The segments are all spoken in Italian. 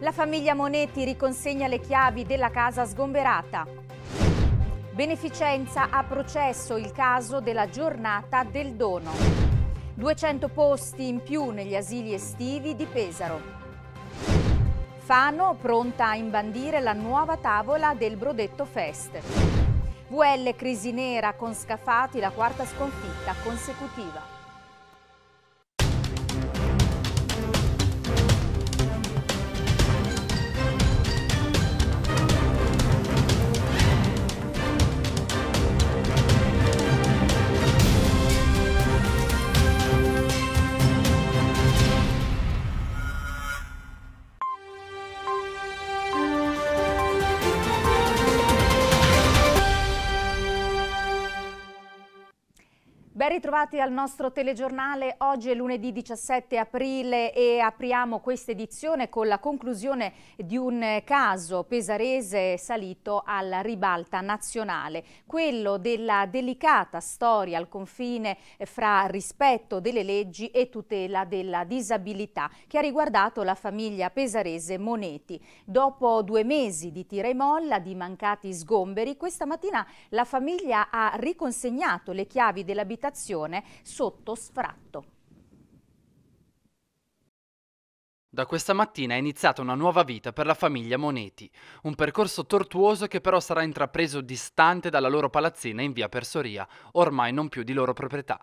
La famiglia Monetti riconsegna le chiavi della casa sgomberata. Beneficenza ha processo il caso della giornata del dono. 200 posti in più negli asili estivi di Pesaro. Fano pronta a imbandire la nuova tavola del Brodetto Fest. VL crisi nera con Scafati la quarta sconfitta consecutiva. ritrovati al nostro telegiornale. Oggi è lunedì 17 aprile e apriamo questa edizione con la conclusione di un caso pesarese salito alla ribalta nazionale, quello della delicata storia al confine fra rispetto delle leggi e tutela della disabilità che ha riguardato la famiglia pesarese Moneti. Dopo due mesi di tira e molla, di mancati sgomberi, questa mattina la famiglia ha riconsegnato le chiavi dell'abitazione produzione sotto sfratto. Da questa mattina è iniziata una nuova vita per la famiglia Moneti, un percorso tortuoso che però sarà intrapreso distante dalla loro palazzina in via Persoria, ormai non più di loro proprietà.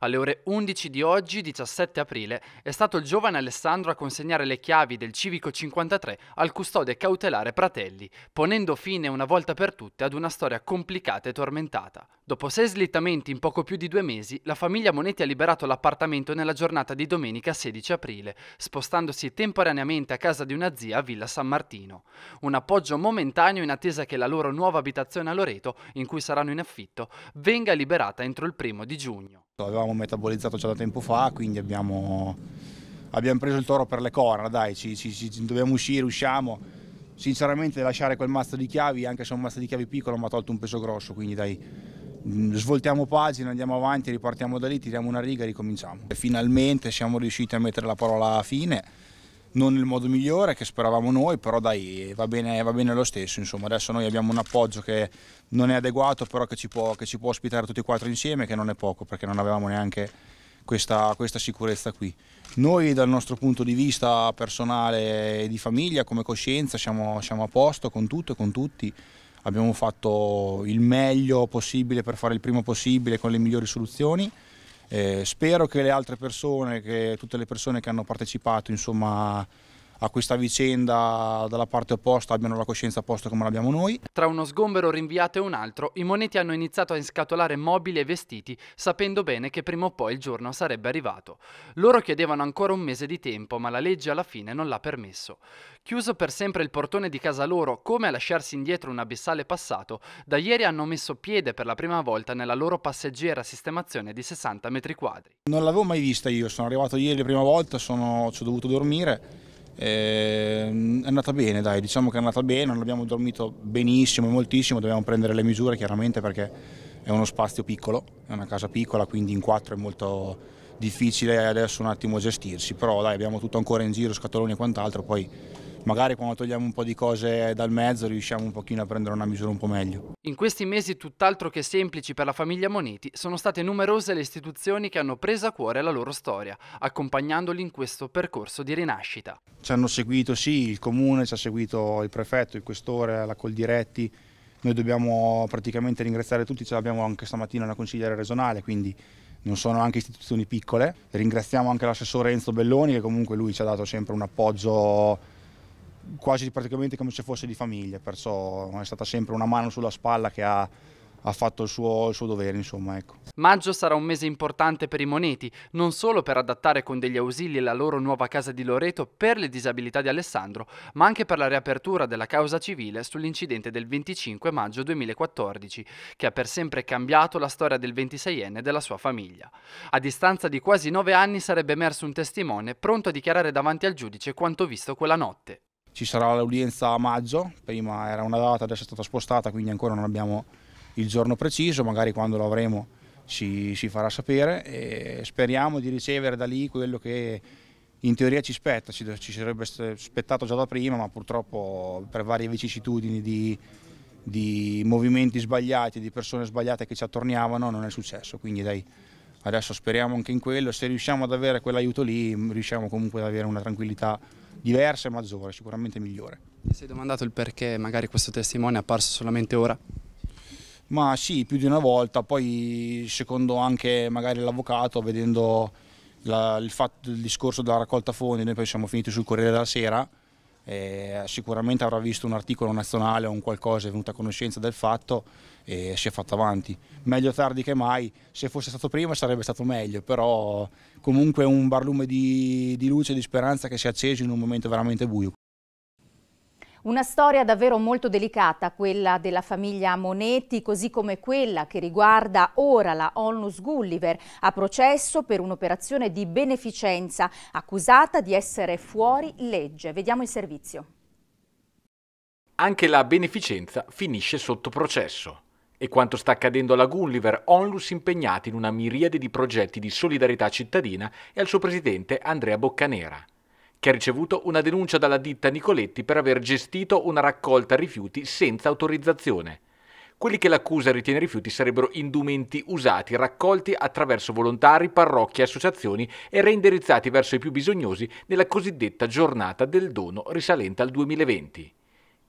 Alle ore 11 di oggi, 17 aprile, è stato il giovane Alessandro a consegnare le chiavi del Civico 53 al custode cautelare Pratelli, ponendo fine una volta per tutte ad una storia complicata e tormentata. Dopo sei slittamenti in poco più di due mesi, la famiglia Monetti ha liberato l'appartamento nella giornata di domenica 16 aprile, spostandosi temporaneamente a casa di una zia a Villa San Martino. Un appoggio momentaneo in attesa che la loro nuova abitazione a Loreto, in cui saranno in affitto, venga liberata entro il primo di giugno. L'avevamo metabolizzato già da tempo fa, quindi abbiamo, abbiamo preso il toro per le corna, dai, ci, ci, ci dobbiamo uscire, usciamo. Sinceramente lasciare quel mazzo di chiavi, anche se è un mazzo di chiavi piccolo, mi ha tolto un peso grosso, quindi dai, mm, svoltiamo pagina, andiamo avanti, ripartiamo da lì, tiriamo una riga e ricominciamo. Finalmente siamo riusciti a mettere la parola fine non nel modo migliore che speravamo noi, però dai, va bene, va bene lo stesso. Insomma, adesso noi abbiamo un appoggio che non è adeguato, però che ci può, che ci può ospitare tutti e quattro insieme, che non è poco, perché non avevamo neanche questa, questa sicurezza qui. Noi dal nostro punto di vista personale e di famiglia, come coscienza, siamo, siamo a posto con tutto e con tutti. Abbiamo fatto il meglio possibile per fare il primo possibile con le migliori soluzioni. Eh, spero che le altre persone, che tutte le persone che hanno partecipato, insomma, a questa vicenda dalla parte opposta abbiano la coscienza a posto come l'abbiamo noi. Tra uno sgombero rinviato e un altro, i moneti hanno iniziato a inscatolare mobili e vestiti, sapendo bene che prima o poi il giorno sarebbe arrivato. Loro chiedevano ancora un mese di tempo, ma la legge alla fine non l'ha permesso. Chiuso per sempre il portone di casa loro, come a lasciarsi indietro un abissale passato, da ieri hanno messo piede per la prima volta nella loro passeggera sistemazione di 60 metri quadri. Non l'avevo mai vista io, sono arrivato ieri la prima volta, sono... ci ho dovuto dormire eh, è andata bene, dai, diciamo che è andata bene, non abbiamo dormito benissimo, e moltissimo, dobbiamo prendere le misure chiaramente perché è uno spazio piccolo, è una casa piccola, quindi in quattro è molto difficile adesso un attimo gestirsi, però dai, abbiamo tutto ancora in giro, scatoloni e quant'altro, poi magari quando togliamo un po' di cose dal mezzo riusciamo un pochino a prendere una misura un po' meglio. In questi mesi tutt'altro che semplici per la famiglia Moneti sono state numerose le istituzioni che hanno preso a cuore la loro storia, accompagnandoli in questo percorso di rinascita. Ci hanno seguito sì il comune, ci ha seguito il prefetto, il questore, la Coldiretti, noi dobbiamo praticamente ringraziare tutti, ce l'abbiamo anche stamattina una consigliere regionale, quindi non sono anche istituzioni piccole. Ringraziamo anche l'assessore Enzo Belloni che comunque lui ci ha dato sempre un appoggio quasi praticamente come se fosse di famiglia, perciò è stata sempre una mano sulla spalla che ha ha fatto il suo, il suo dovere, insomma, ecco. Maggio sarà un mese importante per i Moneti, non solo per adattare con degli ausili la loro nuova casa di Loreto per le disabilità di Alessandro, ma anche per la riapertura della causa civile sull'incidente del 25 maggio 2014, che ha per sempre cambiato la storia del 26enne e della sua famiglia. A distanza di quasi nove anni sarebbe emerso un testimone pronto a dichiarare davanti al giudice quanto visto quella notte ci sarà l'udienza a maggio, prima era una data, adesso è stata spostata, quindi ancora non abbiamo il giorno preciso, magari quando lo avremo ci, si farà sapere e speriamo di ricevere da lì quello che in teoria ci spetta, ci, ci sarebbe aspettato già da prima, ma purtroppo per varie vicissitudini di, di movimenti sbagliati, di persone sbagliate che ci attorniavano non è successo, quindi dai, adesso speriamo anche in quello, se riusciamo ad avere quell'aiuto lì riusciamo comunque ad avere una tranquillità diversa e maggiore, sicuramente migliore. Ti sei domandato il perché magari questo testimone è apparso solamente ora? Ma sì, più di una volta, poi secondo anche magari l'avvocato, vedendo la, il, fatto, il discorso della raccolta fondi, noi poi siamo finiti sul Corriere della Sera, eh, sicuramente avrà visto un articolo nazionale o un qualcosa, è venuta a conoscenza del fatto e si è fatto avanti. Meglio tardi che mai, se fosse stato prima sarebbe stato meglio, però comunque un barlume di, di luce e di speranza che si è acceso in un momento veramente buio. Una storia davvero molto delicata, quella della famiglia Monetti, così come quella che riguarda ora la Onlus Gulliver, a processo per un'operazione di beneficenza, accusata di essere fuori legge. Vediamo il servizio. Anche la beneficenza finisce sotto processo. E quanto sta accadendo alla Gulliver, Onlus impegnati in una miriade di progetti di solidarietà cittadina e al suo presidente Andrea Boccanera che ha ricevuto una denuncia dalla ditta Nicoletti per aver gestito una raccolta rifiuti senza autorizzazione. Quelli che l'accusa ritiene rifiuti sarebbero indumenti usati, raccolti attraverso volontari, parrocchie, associazioni e reindirizzati verso i più bisognosi nella cosiddetta giornata del dono risalente al 2020.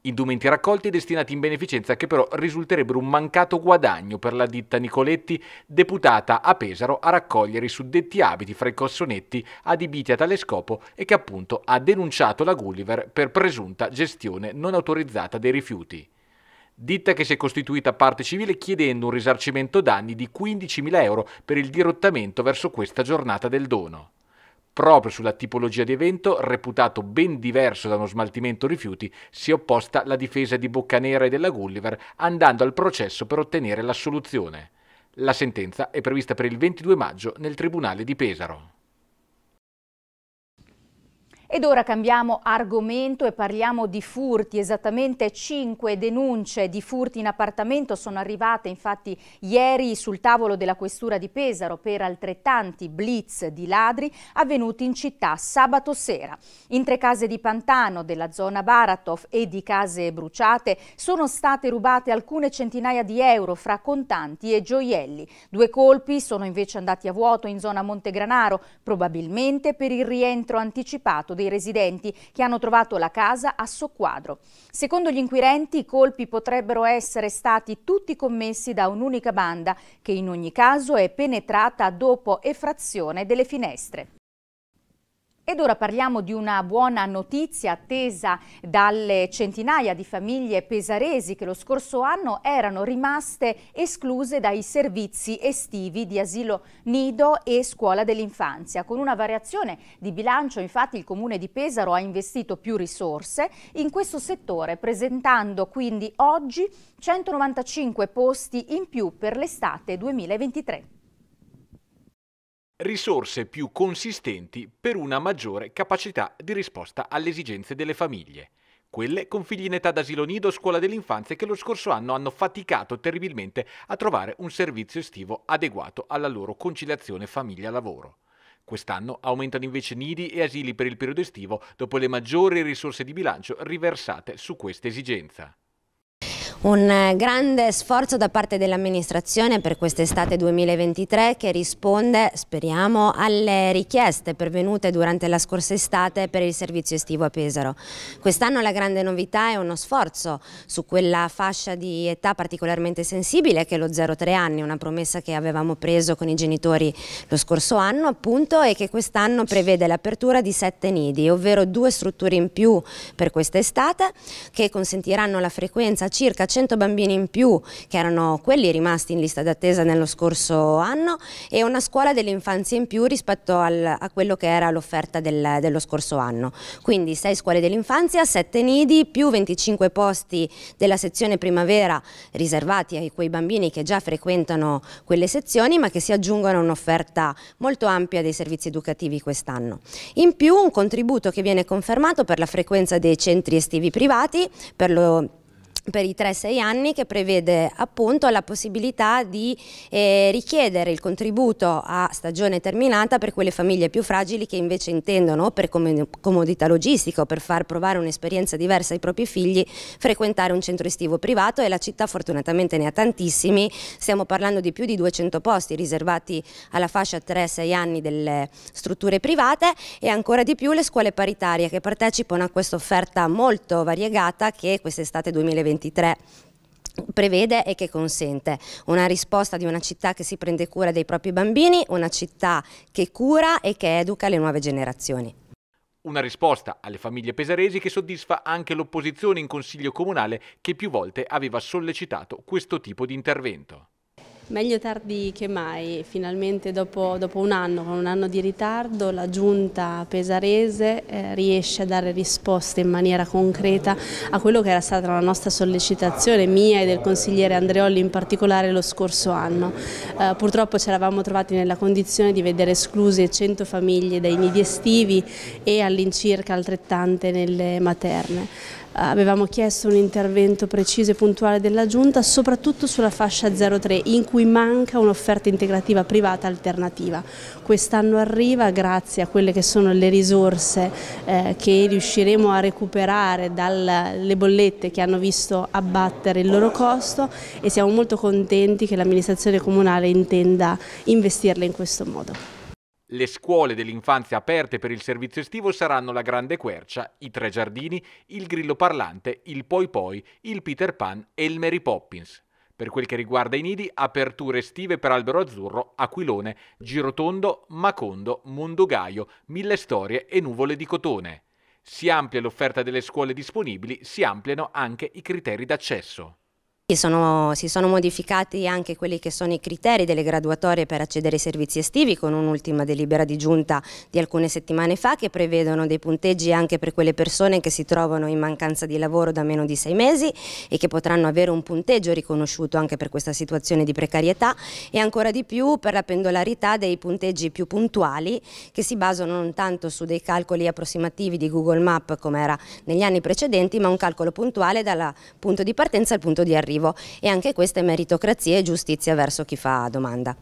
Indumenti raccolti e destinati in beneficenza che però risulterebbero un mancato guadagno per la ditta Nicoletti, deputata a Pesaro a raccogliere i suddetti abiti fra i cossonetti adibiti a tale scopo e che appunto ha denunciato la Gulliver per presunta gestione non autorizzata dei rifiuti. Ditta che si è costituita parte civile chiedendo un risarcimento danni di 15.000 euro per il dirottamento verso questa giornata del dono proprio sulla tipologia di evento, reputato ben diverso da uno smaltimento rifiuti, si è opposta la difesa di Boccanera e della Gulliver, andando al processo per ottenere l'assoluzione. La sentenza è prevista per il 22 maggio nel Tribunale di Pesaro. Ed ora cambiamo argomento e parliamo di furti, esattamente 5 denunce di furti in appartamento sono arrivate infatti ieri sul tavolo della questura di Pesaro per altrettanti blitz di ladri avvenuti in città sabato sera. In tre case di Pantano, della zona Baratov e di case bruciate sono state rubate alcune centinaia di euro fra contanti e gioielli. Due colpi sono invece andati a vuoto in zona Montegranaro, probabilmente per il rientro anticipato dei residenti che hanno trovato la casa a Socquadro. Secondo gli inquirenti i colpi potrebbero essere stati tutti commessi da un'unica banda che in ogni caso è penetrata dopo effrazione delle finestre. Ed ora parliamo di una buona notizia attesa dalle centinaia di famiglie pesaresi che lo scorso anno erano rimaste escluse dai servizi estivi di asilo nido e scuola dell'infanzia. Con una variazione di bilancio infatti il comune di Pesaro ha investito più risorse in questo settore presentando quindi oggi 195 posti in più per l'estate 2023 risorse più consistenti per una maggiore capacità di risposta alle esigenze delle famiglie, quelle con figli in età d'asilo nido o scuola dell'infanzia che lo scorso anno hanno faticato terribilmente a trovare un servizio estivo adeguato alla loro conciliazione famiglia-lavoro. Quest'anno aumentano invece nidi e asili per il periodo estivo dopo le maggiori risorse di bilancio riversate su questa esigenza. Un eh, grande sforzo da parte dell'amministrazione per quest'estate 2023 che risponde, speriamo, alle richieste pervenute durante la scorsa estate per il servizio estivo a Pesaro. Quest'anno la grande novità è uno sforzo su quella fascia di età particolarmente sensibile che è lo 0-3 anni, una promessa che avevamo preso con i genitori lo scorso anno appunto e che quest'anno prevede l'apertura di sette nidi, ovvero due strutture in più per quest'estate che consentiranno la frequenza circa 100 bambini in più, che erano quelli rimasti in lista d'attesa nello scorso anno, e una scuola dell'infanzia in più rispetto al, a quello che era l'offerta del, dello scorso anno. Quindi 6 scuole dell'infanzia, 7 nidi, più 25 posti della sezione primavera riservati a quei bambini che già frequentano quelle sezioni, ma che si aggiungono a un'offerta molto ampia dei servizi educativi quest'anno. In più un contributo che viene confermato per la frequenza dei centri estivi privati, per lo per i 3-6 anni che prevede appunto la possibilità di eh, richiedere il contributo a stagione terminata per quelle famiglie più fragili che invece intendono per comodità logistica o per far provare un'esperienza diversa ai propri figli frequentare un centro estivo privato e la città fortunatamente ne ha tantissimi, stiamo parlando di più di 200 posti riservati alla fascia 3-6 anni delle strutture private e ancora di più le scuole paritarie che partecipano a questa offerta molto variegata che quest'estate 2020 2023 prevede e che consente una risposta di una città che si prende cura dei propri bambini, una città che cura e che educa le nuove generazioni. Una risposta alle famiglie pesaresi che soddisfa anche l'opposizione in Consiglio Comunale che più volte aveva sollecitato questo tipo di intervento. Meglio tardi che mai, finalmente dopo, dopo, un anno, con un anno di ritardo, la giunta pesarese eh, riesce a dare risposte in maniera concreta a quello che era stata la nostra sollecitazione, mia e del consigliere Andreolli in particolare lo scorso anno. Eh, purtroppo ci eravamo trovati nella condizione di vedere escluse 100 famiglie dai nidi estivi e all'incirca altrettante nelle materne. Eh, avevamo chiesto un intervento preciso e puntuale della Giunta, soprattutto sulla fascia 03 in cui manca un'offerta integrativa privata alternativa. Quest'anno arriva grazie a quelle che sono le risorse eh, che riusciremo a recuperare dalle bollette che hanno visto abbattere il loro costo e siamo molto contenti che l'amministrazione comunale intenda investirle in questo modo. Le scuole dell'infanzia aperte per il servizio estivo saranno la Grande Quercia, i Tre Giardini, il Grillo Parlante, il Poi Poi, il Peter Pan e il Mary Poppins. Per quel che riguarda i nidi, aperture estive per Albero Azzurro, Aquilone, Girotondo, Macondo, Mondogaio, Mille Storie e Nuvole di Cotone. Si amplia l'offerta delle scuole disponibili, si ampliano anche i criteri d'accesso. Sono, si sono modificati anche quelli che sono i criteri delle graduatorie per accedere ai servizi estivi con un'ultima delibera di giunta di alcune settimane fa che prevedono dei punteggi anche per quelle persone che si trovano in mancanza di lavoro da meno di sei mesi e che potranno avere un punteggio riconosciuto anche per questa situazione di precarietà e ancora di più per la pendolarità dei punteggi più puntuali che si basano non tanto su dei calcoli approssimativi di Google Map come era negli anni precedenti ma un calcolo puntuale dal punto di partenza al punto di arrivo arrivo e anche questa è meritocrazia e giustizia verso chi fa domanda.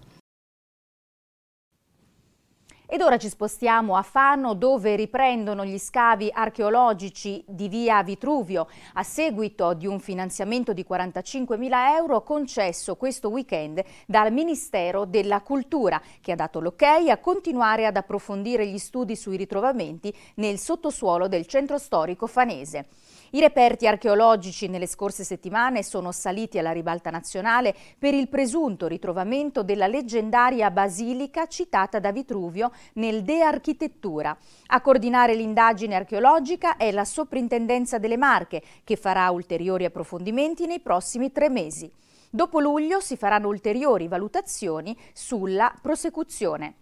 Ed ora ci spostiamo a Fano dove riprendono gli scavi archeologici di via Vitruvio a seguito di un finanziamento di 45.000 euro concesso questo weekend dal Ministero della Cultura che ha dato l'ok ok a continuare ad approfondire gli studi sui ritrovamenti nel sottosuolo del centro storico fanese. I reperti archeologici nelle scorse settimane sono saliti alla ribalta nazionale per il presunto ritrovamento della leggendaria basilica citata da Vitruvio nel De Architettura. A coordinare l'indagine archeologica è la Soprintendenza delle Marche, che farà ulteriori approfondimenti nei prossimi tre mesi. Dopo luglio si faranno ulteriori valutazioni sulla prosecuzione.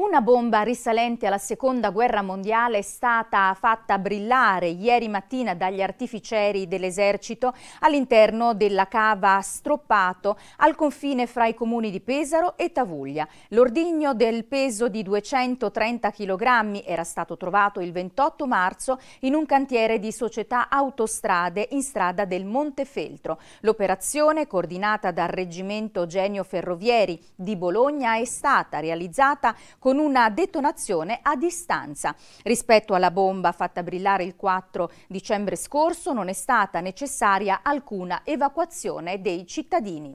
Una bomba risalente alla seconda guerra mondiale è stata fatta brillare ieri mattina dagli artificieri dell'esercito all'interno della cava Stroppato al confine fra i comuni di Pesaro e Tavuglia. L'ordigno del peso di 230 kg era stato trovato il 28 marzo in un cantiere di società autostrade in strada del Montefeltro. L'operazione, coordinata dal reggimento Genio Ferrovieri di Bologna, è stata realizzata con con una detonazione a distanza. Rispetto alla bomba fatta brillare il 4 dicembre scorso non è stata necessaria alcuna evacuazione dei cittadini.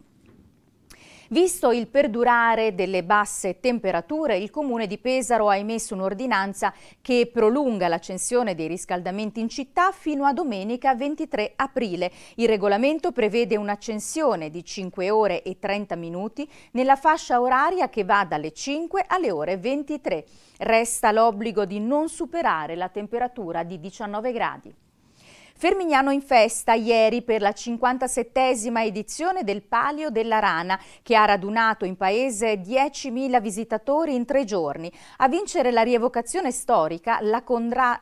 Visto il perdurare delle basse temperature, il Comune di Pesaro ha emesso un'ordinanza che prolunga l'accensione dei riscaldamenti in città fino a domenica 23 aprile. Il regolamento prevede un'accensione di 5 ore e 30 minuti nella fascia oraria che va dalle 5 alle ore 23. Resta l'obbligo di non superare la temperatura di 19 gradi. Fermignano in festa ieri per la 57esima edizione del Palio della Rana, che ha radunato in paese 10.000 visitatori in tre giorni. A vincere la rievocazione storica la,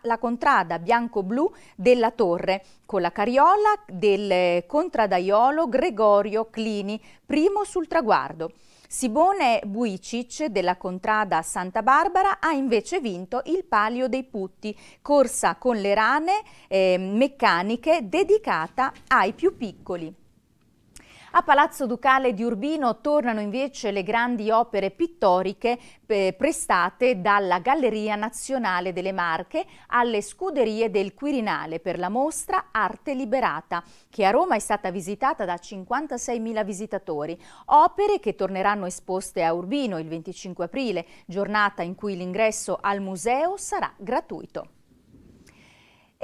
la contrada bianco-blu della Torre, con la cariola del contradaiolo Gregorio Clini, primo sul traguardo. Simone Buicic della Contrada Santa Barbara ha invece vinto il Palio dei Putti, corsa con le rane eh, meccaniche dedicata ai più piccoli. A Palazzo Ducale di Urbino tornano invece le grandi opere pittoriche eh, prestate dalla Galleria Nazionale delle Marche alle scuderie del Quirinale per la mostra Arte Liberata, che a Roma è stata visitata da 56.000 visitatori. Opere che torneranno esposte a Urbino il 25 aprile, giornata in cui l'ingresso al museo sarà gratuito.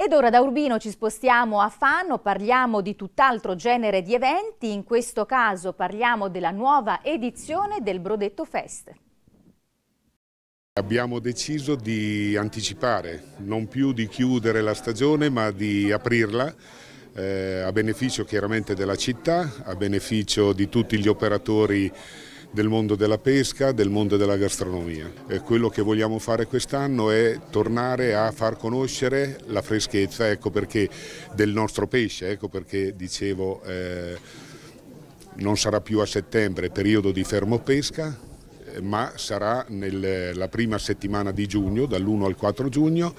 Ed ora da Urbino ci spostiamo a Fano, parliamo di tutt'altro genere di eventi, in questo caso parliamo della nuova edizione del Brodetto Fest. Abbiamo deciso di anticipare, non più di chiudere la stagione ma di aprirla eh, a beneficio chiaramente della città, a beneficio di tutti gli operatori del mondo della pesca, del mondo della gastronomia. E quello che vogliamo fare quest'anno è tornare a far conoscere la freschezza ecco perché, del nostro pesce, ecco perché dicevo eh, non sarà più a settembre periodo di fermo pesca, eh, ma sarà nella prima settimana di giugno, dall'1 al 4 giugno,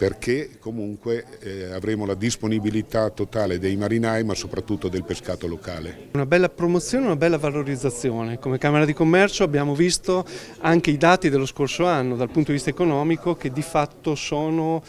perché comunque eh, avremo la disponibilità totale dei marinai ma soprattutto del pescato locale. Una bella promozione, una bella valorizzazione. Come Camera di Commercio abbiamo visto anche i dati dello scorso anno dal punto di vista economico che di fatto sono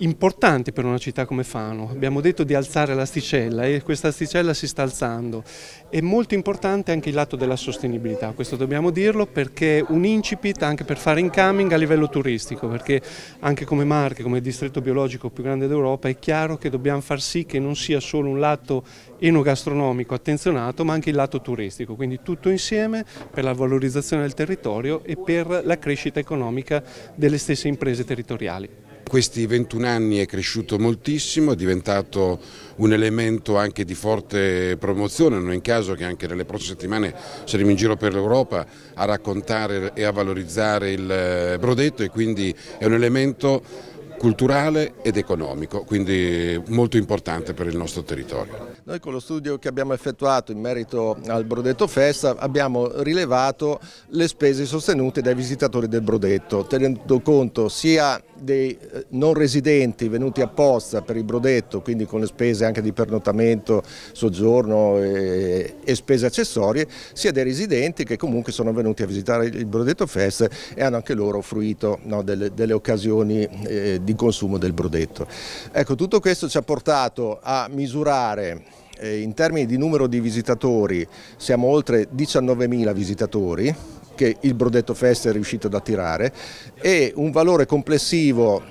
importanti per una città come Fano. Abbiamo detto di alzare l'asticella e questa asticella si sta alzando. È molto importante anche il lato della sostenibilità, questo dobbiamo dirlo perché è un incipit anche per fare incoming a livello turistico perché anche come marche, come distribuzione distretto biologico più grande d'Europa, è chiaro che dobbiamo far sì che non sia solo un lato enogastronomico attenzionato, ma anche il lato turistico, quindi tutto insieme per la valorizzazione del territorio e per la crescita economica delle stesse imprese territoriali. questi 21 anni è cresciuto moltissimo, è diventato un elemento anche di forte promozione, non è in caso che anche nelle prossime settimane saremo in giro per l'Europa a raccontare e a valorizzare il brodetto e quindi è un elemento culturale ed economico, quindi molto importante per il nostro territorio. Noi con lo studio che abbiamo effettuato in merito al Brodetto Festa abbiamo rilevato le spese sostenute dai visitatori del Brodetto, tenendo conto sia dei eh, non residenti venuti apposta per il brodetto, quindi con le spese anche di pernotamento, soggiorno e, e, spese accessorie, sia dei residenti che comunque sono venuti a visitare il Brodetto Fest e hanno anche loro fruito no, delle, delle, occasioni eh, di consumo del brodetto. Ecco, tutto questo ci ha portato a misurare eh, in termini di numero di visitatori siamo oltre 19.000 visitatori che il Brodetto Fest è riuscito ad attirare e un valore complessivo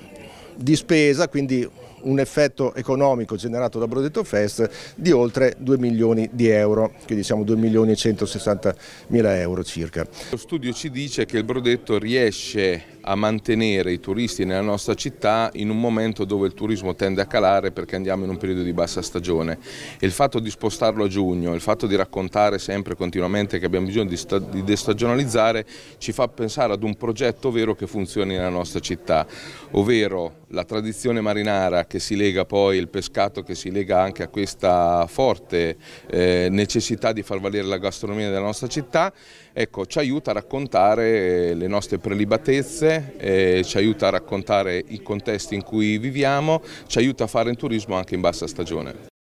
di spesa, quindi un effetto economico generato da Brodetto Fest di oltre 2 milioni di euro, quindi siamo 2 milioni e 160 mila euro circa. Lo studio ci dice che il Brodetto riesce a mantenere i turisti nella nostra città in un momento dove il turismo tende a calare perché andiamo in un periodo di bassa stagione e il fatto di spostarlo a giugno, il fatto di raccontare sempre continuamente che abbiamo bisogno di, di destagionalizzare ci fa pensare ad un progetto vero che funzioni nella nostra città, ovvero la tradizione marinara che si lega poi, il pescato che si lega anche a questa forte eh, necessità di far valere la gastronomia della nostra città, ecco, ci aiuta a raccontare eh, le nostre prelibatezze, eh, ci aiuta a raccontare i contesti in cui viviamo, ci aiuta a fare un turismo anche in bassa stagione.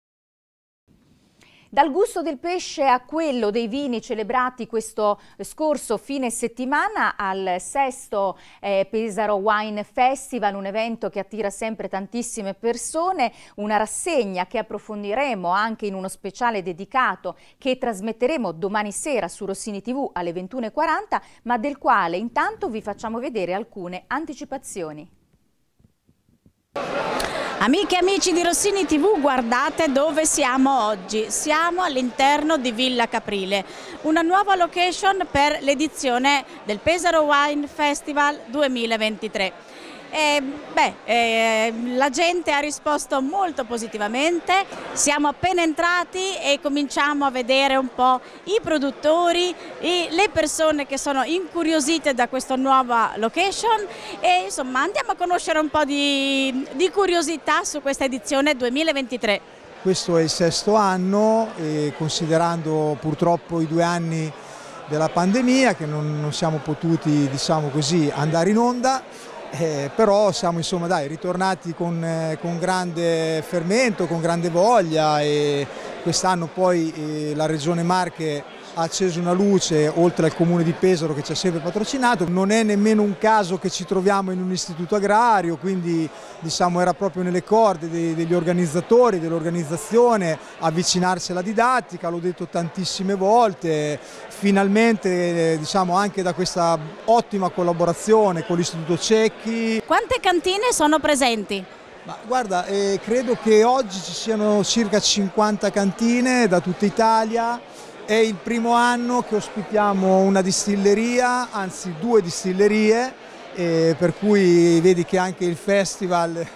Dal gusto del pesce a quello dei vini celebrati questo scorso fine settimana al sesto eh, Pesaro Wine Festival, un evento che attira sempre tantissime persone, una rassegna che approfondiremo anche in uno speciale dedicato che trasmetteremo domani sera su Rossini TV alle 21.40, ma del quale intanto vi facciamo vedere alcune anticipazioni. Amiche e amici di Rossini TV, guardate dove siamo oggi. Siamo all'interno di Villa Caprile, una nuova location per l'edizione del Pesaro Wine Festival 2023. Eh, beh, eh, la gente ha risposto molto positivamente, siamo appena entrati e cominciamo a vedere un po' i produttori, e le persone che sono incuriosite da questa nuova location e insomma andiamo a conoscere un po' di, di curiosità su questa edizione 2023. Questo è il sesto anno e considerando purtroppo i due anni della pandemia che non, non siamo potuti diciamo così, andare in onda, eh, però siamo insomma, dai, ritornati con, eh, con, grande fermento, con grande voglia e quest'anno poi eh, la Regione Marche ha acceso una luce oltre al comune di Pesaro che ci ha sempre patrocinato. Non è nemmeno un caso che ci troviamo in un istituto agrario, quindi diciamo, era proprio nelle corde dei, degli organizzatori, dell'organizzazione avvicinarsi alla didattica, l'ho detto tantissime volte, finalmente eh, diciamo, anche da questa ottima collaborazione con l'Istituto Cecchi. Quante cantine sono presenti? Ma guarda, eh, credo che oggi ci siano circa 50 cantine da tutta Italia, è il primo anno che ospitiamo una distilleria, anzi due distillerie, eh, per cui vedi che anche il festival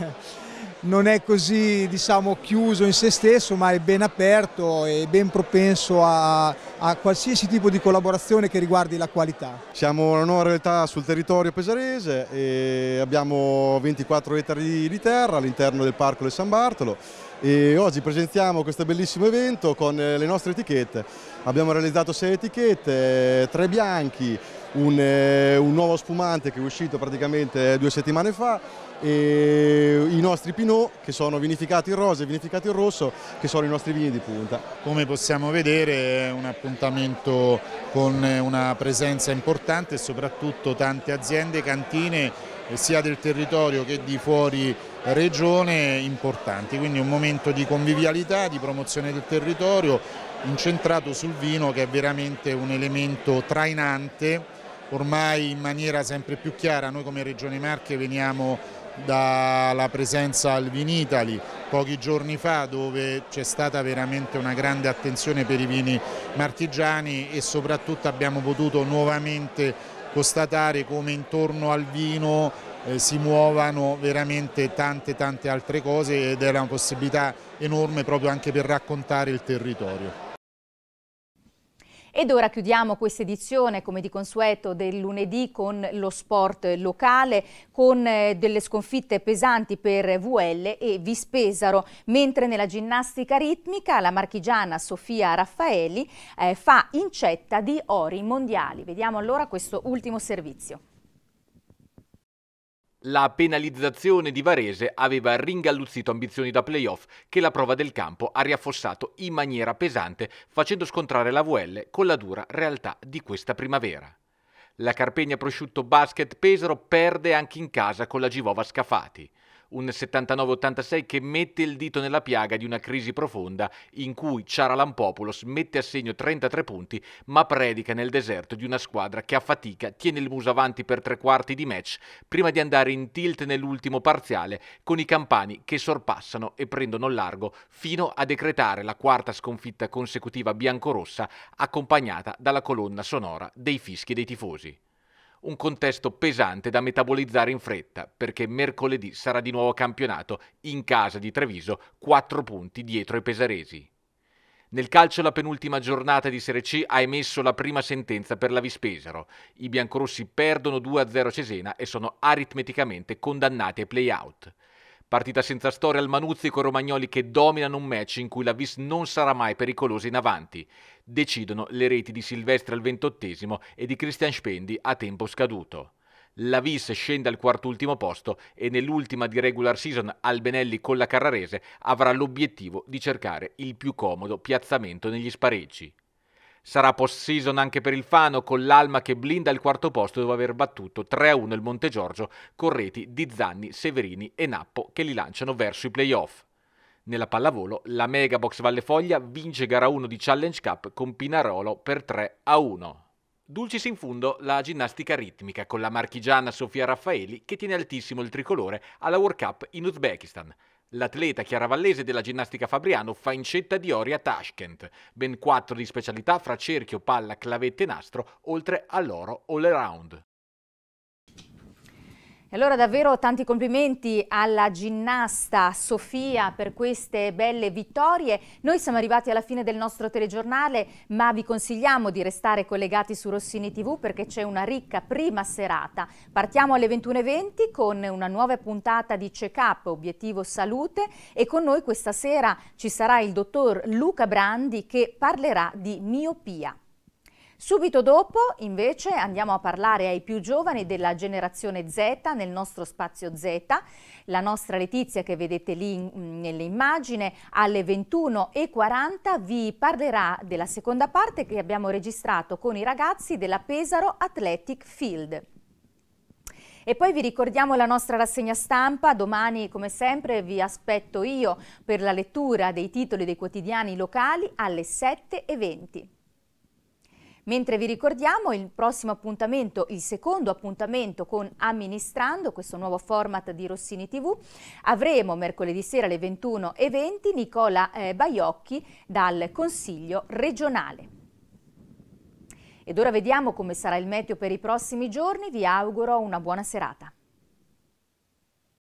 non è così diciamo, chiuso in se stesso ma è ben aperto e ben propenso a, a qualsiasi tipo di collaborazione che riguardi la qualità. Siamo una nuova realtà sul territorio pesarese e abbiamo 24 ettari di terra all'interno del Parco del San Bartolo e oggi presentiamo questo bellissimo evento con le nostre etichette. Abbiamo realizzato sei etichette, tre bianchi, un, eh, un, nuovo spumante che è uscito praticamente due settimane fa e i nostri Pinot che sono vinificati in rosa e vinificati in rosso che sono i nostri vini di punta. Come possiamo vedere è un appuntamento con una presenza importante e soprattutto tante aziende, cantine eh, sia del territorio che di fuori regione importanti, quindi un momento di convivialità, di promozione del territorio incentrato sul vino che è veramente un elemento trainante ormai in maniera sempre più chiara. Noi come Regione Marche veniamo dalla presenza al Vinitali pochi giorni fa dove c'è stata veramente una grande attenzione per i vini martigiani e soprattutto abbiamo potuto nuovamente constatare come intorno al vino eh, si muovano veramente tante tante altre cose ed è una possibilità enorme proprio anche per raccontare il territorio. Ed ora chiudiamo questa edizione, come di consueto, del lunedì con lo sport locale, con eh, delle sconfitte pesanti per VL e Vispesaro, mentre nella ginnastica ritmica la marchigiana Sofia Raffaeli eh, fa incetta di ori mondiali. Vediamo allora questo ultimo servizio. La penalizzazione di Varese aveva ringalluzzito ambizioni da playoff che la prova del campo ha riaffossato in maniera pesante facendo scontrare la VL con la dura realtà di questa primavera. La Carpegna Prosciutto Basket Pesaro perde anche in casa con la Givova Scafati un 79-86 che mette il dito nella piaga di una crisi profonda in cui Charalampopoulos mette a segno 33 punti ma predica nel deserto di una squadra che a fatica tiene il muso avanti per tre quarti di match prima di andare in tilt nell'ultimo parziale con i campani che sorpassano e prendono largo fino a decretare la quarta sconfitta consecutiva biancorossa accompagnata dalla colonna sonora dei fischi dei tifosi un contesto pesante da metabolizzare in fretta, perché mercoledì sarà di nuovo campionato in casa di Treviso, 4 punti dietro i pesaresi. Nel calcio la penultima giornata di Serie C ha emesso la prima sentenza per la Vispesaro. I biancorossi perdono 2-0 Cesena e sono aritmeticamente condannati ai play-out. Partita senza storia al Manuzzi con Romagnoli che dominano un match in cui la Vis non sarà mai pericolosa in avanti decidono le reti di Silvestri al ventottesimo e di Christian Spendi a tempo scaduto. La Vis scende al quartultimo posto e nell'ultima di regular season Albenelli con la Carrarese avrà l'obiettivo di cercare il più comodo piazzamento negli spareggi. Sarà post-season anche per il Fano con l'Alma che blinda il quarto posto dopo aver battuto 3-1 il Montegiorgio con reti di Zanni, Severini e Nappo che li lanciano verso i playoff. Nella pallavolo, la Megabox Box Valle Foglia vince gara 1 di Challenge Cup con Pinarolo per 3 a 1. Dulcis in fundo la ginnastica ritmica con la marchigiana Sofia Raffaeli che tiene altissimo il tricolore alla World Cup in Uzbekistan. L'atleta chiaravallese della ginnastica Fabriano fa incetta di ori a Tashkent, ben quattro di specialità fra cerchio, palla, clavette e nastro, oltre all'oro all-around. E allora davvero tanti complimenti alla ginnasta Sofia per queste belle vittorie. Noi siamo arrivati alla fine del nostro telegiornale, ma vi consigliamo di restare collegati su Rossini TV perché c'è una ricca prima serata. Partiamo alle 21.20 con una nuova puntata di Check Up, obiettivo salute e con noi questa sera ci sarà il dottor Luca Brandi che parlerà di miopia. Subito dopo invece andiamo a parlare ai più giovani della generazione Z nel nostro spazio Z. La nostra Letizia che vedete lì mm, nell'immagine alle 21.40 vi parlerà della seconda parte che abbiamo registrato con i ragazzi della Pesaro Athletic Field. E poi vi ricordiamo la nostra rassegna stampa, domani come sempre vi aspetto io per la lettura dei titoli dei quotidiani locali alle 7.20. Mentre vi ricordiamo il prossimo appuntamento, il secondo appuntamento con Amministrando, questo nuovo format di Rossini TV, avremo mercoledì sera alle 21.20 Nicola eh, Baiocchi dal Consiglio regionale. Ed ora vediamo come sarà il meteo per i prossimi giorni, vi auguro una buona serata.